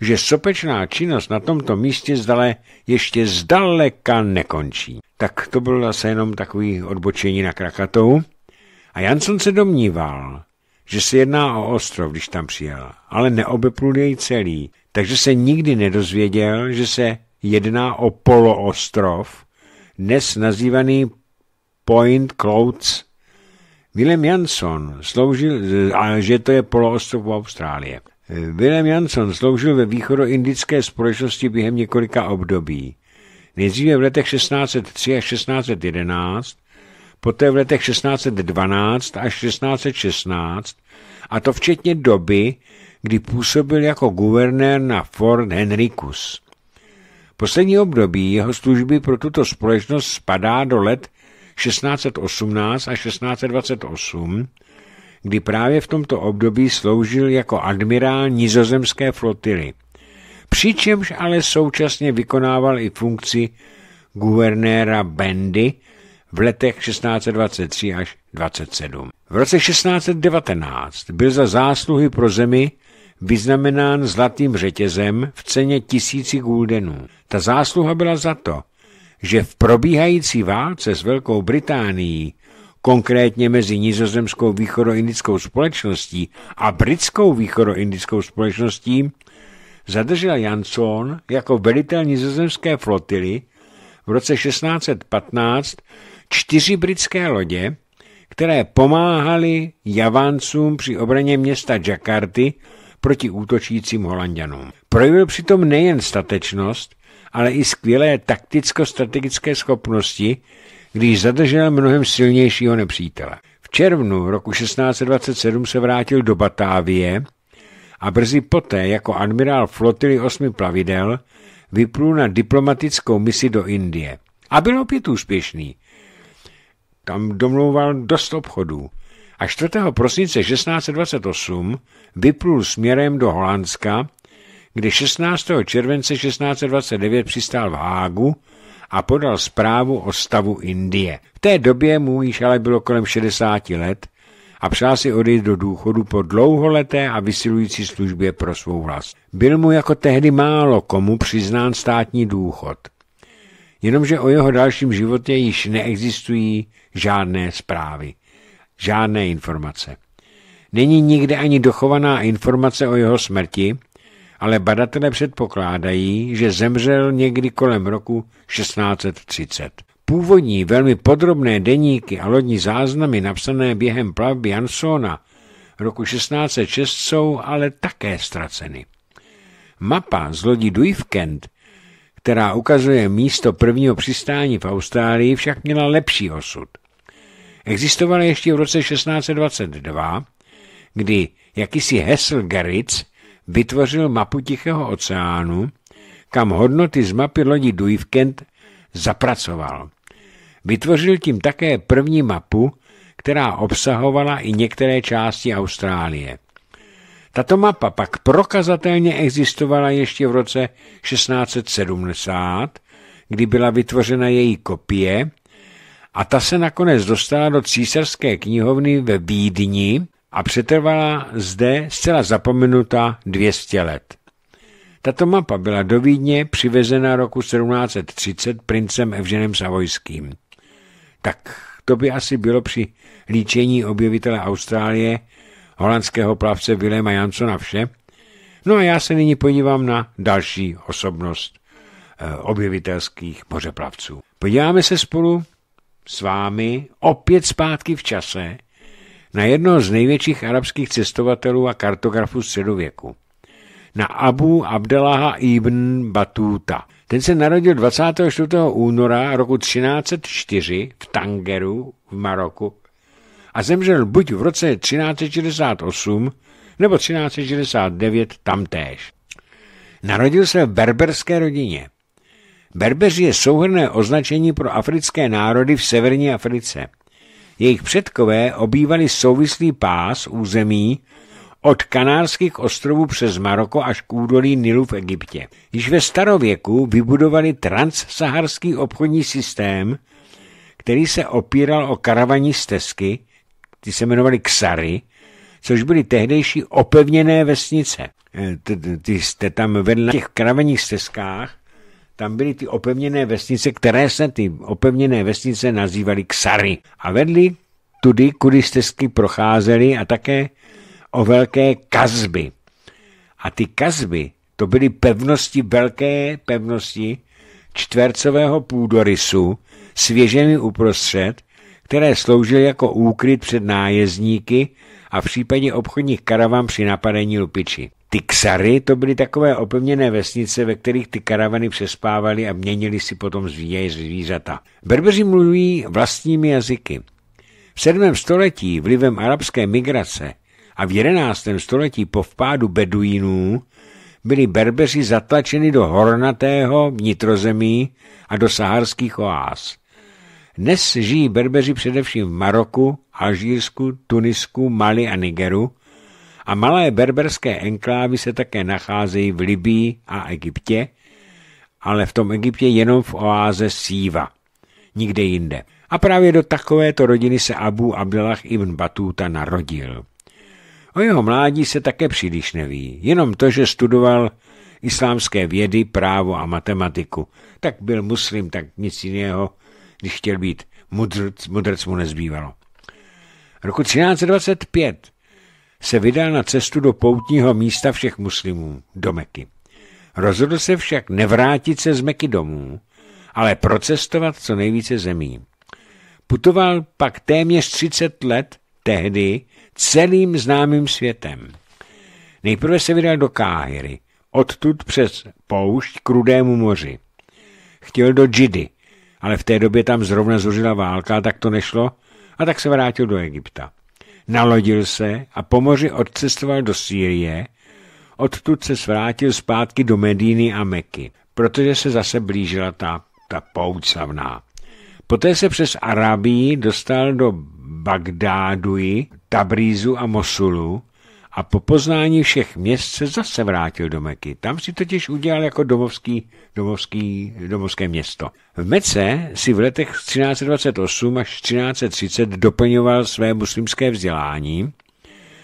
že sopečná činnost na tomto místě zdale ještě zdaleka nekončí. Tak to bylo zase jenom takový odbočení na Krakatou. A Jansson se domníval, že se jedná o ostrov, když tam přijel, ale neobeplul jej celý, takže se nikdy nedozvěděl, že se jedná o poloostrov, dnes nazývaný Point Clouds. Willem Jansson sloužil, a že to je poloostrov v Austrálie. Willem Jansson sloužil ve východoindické společnosti během několika období. Nejdříve v letech 1603 a 1611 poté v letech 1612 až 1616, a to včetně doby, kdy působil jako guvernér na Fort Henricus. Poslední období jeho služby pro tuto společnost spadá do let 1618 a 1628, kdy právě v tomto období sloužil jako admirál nizozemské flotily. Přičemž ale současně vykonával i funkci guvernéra Bendy v letech 1623 až 27. V roce 1619 byl za zásluhy pro zemi vyznamenán zlatým řetězem v ceně tisíci guldenů. Ta zásluha byla za to, že v probíhající válce s Velkou Británií, konkrétně mezi nizozemskou východoindickou společností a britskou východoindickou společností, zadržel Jansson jako velitel nizozemské flotily v roce 1615 čtyři britské lodě, které pomáhaly Javáncům při obraně města Jakarty proti útočícím Holandianům. Projevil přitom nejen statečnost, ale i skvělé takticko-strategické schopnosti, když zadržel mnohem silnějšího nepřítele. V červnu roku 1627 se vrátil do Batávie a brzy poté jako admirál flotily osmi plavidel vyplul na diplomatickou misi do Indie. A byl opět úspěšný – tam domlouval dost obchodů. A 4. prosince 1628 vyplul směrem do Holandska, kdy 16. července 1629 přistál v Hágu a podal zprávu o stavu Indie. V té době mu již ale bylo kolem 60 let a přál si odejít do důchodu po dlouholeté a vysilující službě pro svou vlast. Byl mu jako tehdy málo komu přiznán státní důchod jenomže o jeho dalším životě již neexistují žádné zprávy, žádné informace. Není nikde ani dochovaná informace o jeho smrti, ale badatelé předpokládají, že zemřel někdy kolem roku 1630. Původní velmi podrobné deníky a lodní záznamy napsané během plavby Jansona roku 1606 jsou ale také ztraceny. Mapa z lodí Duivkent která ukazuje místo prvního přistání v Austrálii, však měla lepší osud. Existovala ještě v roce 1622, kdy jakýsi Hessel Garitz vytvořil mapu Tichého oceánu, kam hodnoty z mapy lodi Duivkent zapracoval. Vytvořil tím také první mapu, která obsahovala i některé části Austrálie. Tato mapa pak prokazatelně existovala ještě v roce 1670, kdy byla vytvořena její kopie a ta se nakonec dostala do císařské knihovny ve Vídni a přetrvala zde zcela zapomenutá 200 let. Tato mapa byla do Vídně přivezena roku 1730 princem Evženem Savojským. Tak to by asi bylo při líčení objevitele Austrálie holandského plavce Vilema Jansona vše. No a já se nyní podívám na další osobnost eh, objevitelských mořeplavců. Podíváme se spolu s vámi opět zpátky v čase na jednoho z největších arabských cestovatelů a kartografů středověku. Na Abu Abdelaha ibn Batuta. Ten se narodil 24. února roku 1304 v Tangeru v Maroku a zemřel buď v roce 1368 nebo 1369 tamtéž. Narodil se v berberské rodině. Berbeři je souhrné označení pro africké národy v severní Africe. Jejich předkové obývali souvislý pás území od kanárských ostrovů přes Maroko až k údolí Nilu v Egyptě. Již ve starověku vybudovali transsaharský obchodní systém, který se opíral o karavaní stezky, ty se jmenovaly Ksary, což byly tehdejší opevněné vesnice. Eh, ty jste tam vedle těch kraveních stezkách, tam byly ty opevněné vesnice, které se ty opevněné vesnice nazývaly Ksary a vedli tudy, kudy stezky procházely a také o velké kazby. A ty kazby, to byly pevnosti, velké pevnosti čtvercového půdorysu, věžemi uprostřed, které sloužily jako úkryt před nájezdníky a v případě obchodních karavan při napadení lupiči. Ty ksary to byly takové opevněné vesnice, ve kterých ty karavany přespávaly a měnili si potom zvíje zvířata. Berbeři mluví vlastními jazyky. V 7. století vlivem arabské migrace a v 11. století po vpádu Beduínů byli Berbeři zatlačeni do hornatého vnitrozemí a do saharských oáz. Dnes žijí Berbeři především v Maroku, Alžírsku, Tunisku, Mali a Nigeru a malé berberské enklávy se také nacházejí v Libii a Egyptě, ale v tom Egyptě jenom v oáze Síva, nikde jinde. A právě do takovéto rodiny se Abu Abdullah ibn Batuta narodil. O jeho mládí se také příliš neví, jenom to, že studoval islámské vědy, právo a matematiku. Tak byl muslim, tak nic jiného když chtěl být mudrc, mudrc mu nezbývalo. Roku 1325 se vydal na cestu do poutního místa všech muslimů, do Meky. Rozhodl se však nevrátit se z Meky domů, ale procestovat co nejvíce zemí. Putoval pak téměř 30 let tehdy celým známým světem. Nejprve se vydal do Káhyry, odtud přes poušť k Rudému moři. Chtěl do Džidy, ale v té době tam zrovna zložila válka, tak to nešlo a tak se vrátil do Egypta. Nalodil se a po moři odcestoval do Sýrie, odtud se svrátil zpátky do Medíny a Meky, protože se zase blížila ta, ta pouť slavná. Poté se přes Arabii dostal do Bagdádu, Tabrízu a Mosulu, a po poznání všech měst se zase vrátil do Meky. Tam si totiž udělal jako domovský, domovský, domovské město. V Mece si v letech 1328 až 1330 doplňoval své muslimské vzdělání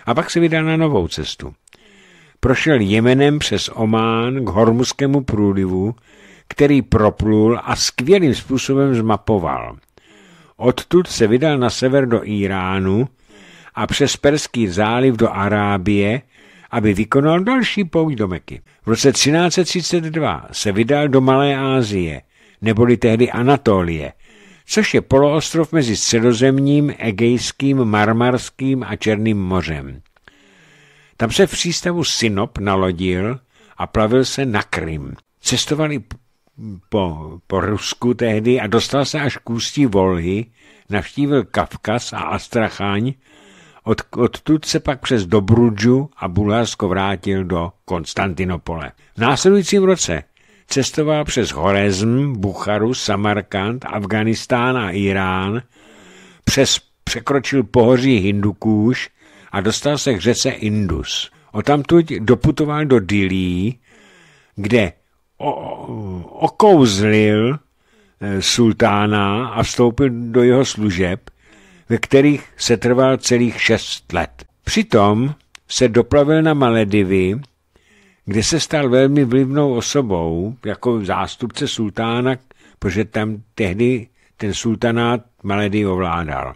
a pak se vydal na novou cestu. Prošel Jemenem přes Omán k Hormuskému průlivu, který proplul a skvělým způsobem zmapoval. Odtud se vydal na sever do Iránu, a přes Perský záliv do Arábie, aby vykonal další pouť do Meky. V roce 1332 se vydal do Malé Ázie, neboli tehdy Anatolie, což je poloostrov mezi středozemním, egejským, marmarským a Černým mořem. Tam se v přístavu Synop nalodil a plavil se na Krym. Cestovali po, po Rusku tehdy a dostal se až k ústí Volhy, navštívil Kavkaz a Astrachaň od, odtud se pak přes Dobrudžu a Bulharsko vrátil do Konstantinopole. V následujícím roce cestoval přes Horezm, Bucharu, Samarkand, Afganistán a Irán, přes, překročil pohoří Hindukůš a dostal se k řece Indus. Otamtud doputoval do Dilí, kde okouzlil eh, sultána a vstoupil do jeho služeb ve kterých se trval celých šest let. Přitom se doplavil na Maledivy, kde se stal velmi vlivnou osobou, jako zástupce sultána, protože tam tehdy ten sultanát Maledy ovládal.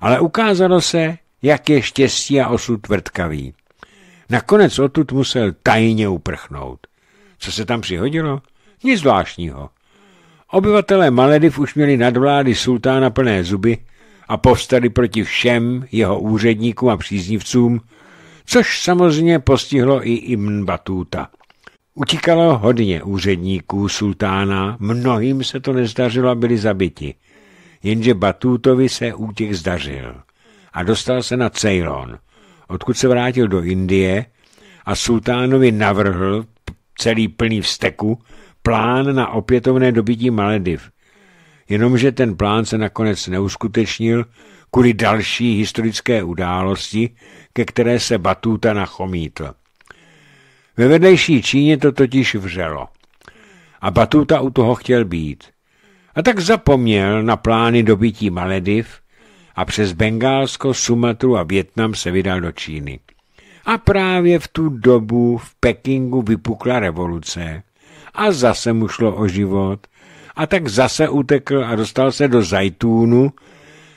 Ale ukázalo se, jak je štěstí a osud tvrdkavý. Nakonec odtud musel tajně uprchnout. Co se tam přihodilo? Nic zvláštního. Obyvatelé Malediv už měli nadvlády sultána plné zuby a povstali proti všem jeho úředníkům a příznivcům, což samozřejmě postihlo i Ibn Batuta. Utíkalo hodně úředníků sultána, mnohým se to nezdařilo a byli zabiti. Jenže Batutovi se útěk zdařil a dostal se na Ceylon, odkud se vrátil do Indie a sultánovi navrhl, celý plný vsteku plán na opětovné dobytí Malediv – jenomže ten plán se nakonec neuskutečnil kvůli další historické události, ke které se Batuta nachomítl. Ve vedlejší Číně to totiž vřelo. A Batuta u toho chtěl být. A tak zapomněl na plány dobytí Malediv a přes Bengálsko, Sumatru a Větnam se vydal do Číny. A právě v tu dobu v Pekingu vypukla revoluce a zase mu šlo o život a tak zase utekl a dostal se do Zajtúnu,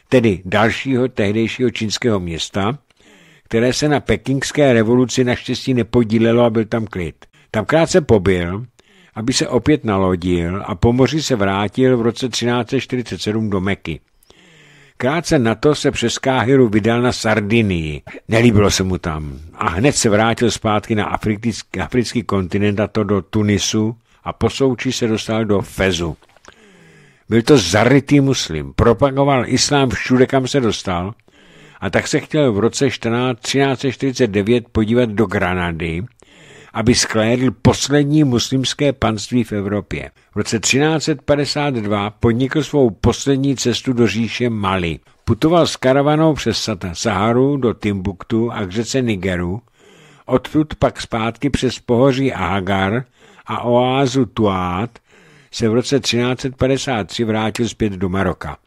tedy dalšího tehdejšího čínského města, které se na pekingské revoluci naštěstí nepodílelo a byl tam klid. Tam krátce pobyl, aby se opět nalodil a po moři se vrátil v roce 1347 do Meky. Krátce na to se přes Káhiru vydal na Sardinii. Nelíbilo se mu tam. A hned se vrátil zpátky na africký, africký kontinent, a to do Tunisu, a posoučí se dostal do Fezu. Byl to zarytý muslim, propagoval islám všude, kam se dostal a tak se chtěl v roce 14, 1349 podívat do Granady, aby sklédl poslední muslimské panství v Evropě. V roce 1352 podnikl svou poslední cestu do říše Mali. Putoval s karavanou přes Saharu do Timbuktu a k řece Nigeru, odtud pak zpátky přes pohoří Ahagar a oázu Tuát se v roce 1353 vrátil zpět do Maroka.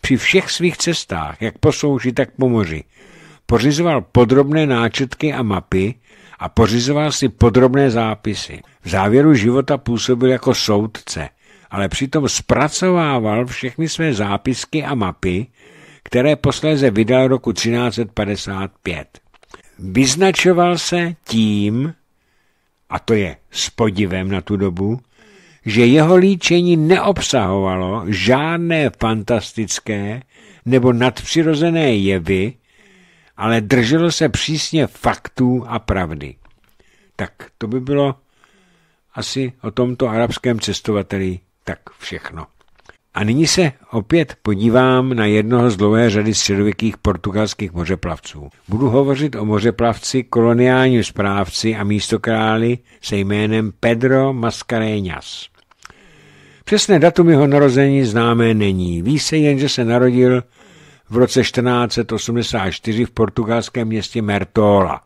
Při všech svých cestách, jak po souži, tak po moři, pořizoval podrobné náčetky a mapy a pořizoval si podrobné zápisy. V závěru života působil jako soudce, ale přitom zpracovával všechny své zápisky a mapy, které posléze vydal roku 1355. Vyznačoval se tím, a to je s podivem na tu dobu, že jeho líčení neobsahovalo žádné fantastické nebo nadpřirozené jevy, ale drželo se přísně faktů a pravdy. Tak to by bylo asi o tomto arabském cestovateli tak všechno. A nyní se opět podívám na jednoho z dlouhé řady středověkých portugalských mořeplavců. Budu hovořit o mořeplavci, koloniálním správci a místokráli se jménem Pedro Mascareñas. Přesné datum jeho narození známé není. Ví se jen, že se narodil v roce 1484 v portugalském městě Mertola.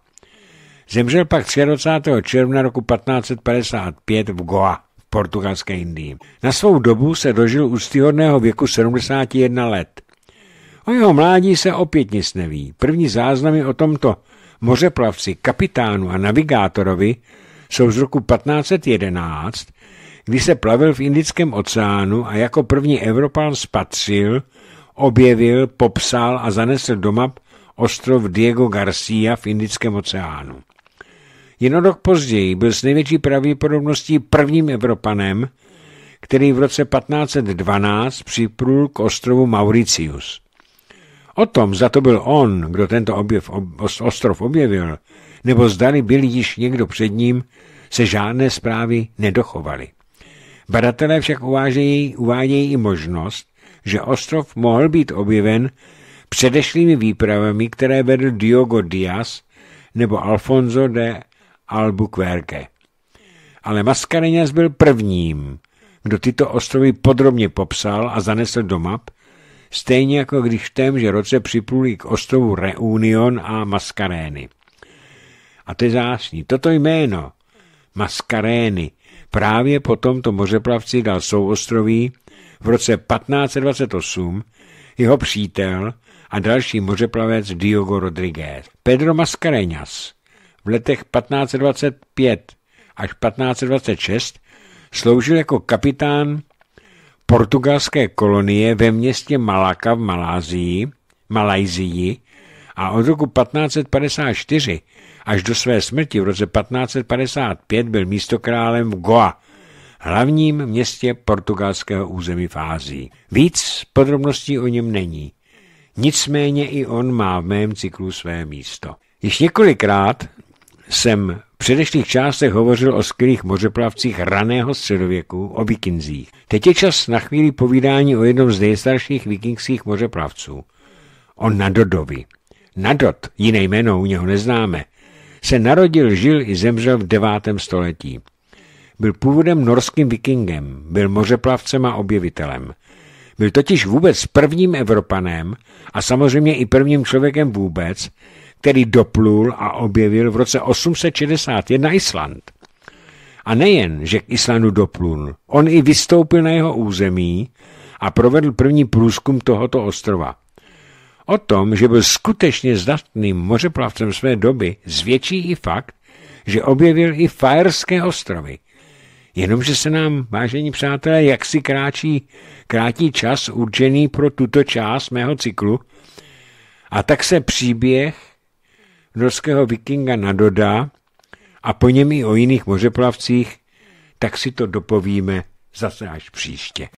Zemřel pak 23. června roku 1555 v Goa portugalské Indii. Na svou dobu se dožil úctyhodného věku 71 let. O jeho mládí se opět nic neví. První záznamy o tomto mořeplavci, kapitánu a navigátorovi jsou z roku 1511, kdy se plavil v Indickém oceánu a jako první Evropán spatřil, objevil, popsal a zanesl do map ostrov Diego Garcia v Indickém oceánu. Jen rok později byl s největší pravděpodobností prvním Evropanem, který v roce 1512 připlul k ostrovu Mauricius. O tom, za to byl on, kdo tento objev, ostrov objevil, nebo zdali byl již někdo před ním, se žádné zprávy nedochovaly. Badatelé však uvážejí, uvádějí i možnost, že ostrov mohl být objeven předešlými výpravami, které vedl Diogo Diaz nebo Alfonso de Albuquerque. Ale Mascareñas byl prvním, kdo tyto ostrovy podrobně popsal a zanesl do map, stejně jako když v témže roce připluli k ostrovu Reunion a Mascarény. A to je zásní. Toto jméno, Mascarény, právě po tomto mořeplavci dal souostroví v roce 1528 jeho přítel a další mořeplavec Diogo Rodriguez. Pedro Mascareñas v letech 1525 až 1526 sloužil jako kapitán portugalské kolonie ve městě Malaka v Malázii, Malajzii a od roku 1554 až do své smrti v roce 1555 byl místokrálem v Goa, hlavním městě portugalského území v Ázii. Víc podrobností o něm není. Nicméně i on má v mém cyklu své místo. Již několikrát jsem v předešlých částech hovořil o skvělých mořeplavcích raného středověku, o vikinzích. Teď je čas na chvíli povídání o jednom z nejstarších vikingských mořeplavců, o Nadodovi. Nadod, jiné jméno u něho neznáme, se narodil, žil i zemřel v 9. století. Byl původem norským vikingem, byl mořeplavcem a objevitelem. Byl totiž vůbec prvním Evropanem a samozřejmě i prvním člověkem vůbec, který doplul a objevil v roce 861 Island. A nejen, že k Islandu doplul, on i vystoupil na jeho území a provedl první průzkum tohoto ostrova. O tom, že byl skutečně zdatným mořeplavcem své doby, zvětší i fakt, že objevil i Fajerské ostrovy. Jenomže se nám, vážení přátelé, jak si kráčí, krátí čas určený pro tuto část mého cyklu, a tak se příběh norského vikinga nadodá a po něm i o jiných mořeplavcích, tak si to dopovíme zase až příště.